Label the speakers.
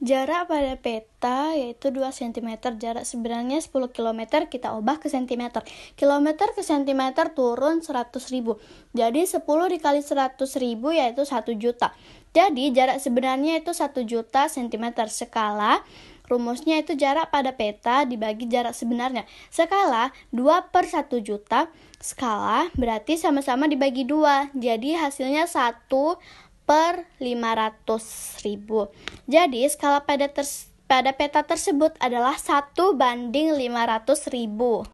Speaker 1: Jarak pada peta yaitu 2 cm, jarak sebenarnya 10 km kita ubah ke cm. Kilometer ke cm turun 100 ribu. Jadi 10 dikali 100 ribu yaitu 1 juta. Jadi jarak sebenarnya itu 1 juta cm. Skala rumusnya itu jarak pada peta dibagi jarak sebenarnya. Skala 2 per 1 juta. Skala berarti sama-sama dibagi 2. Jadi hasilnya 1 per 500 ribu. Jadi skala pada, pada peta tersebut adalah 1 banding 500
Speaker 2: ribu.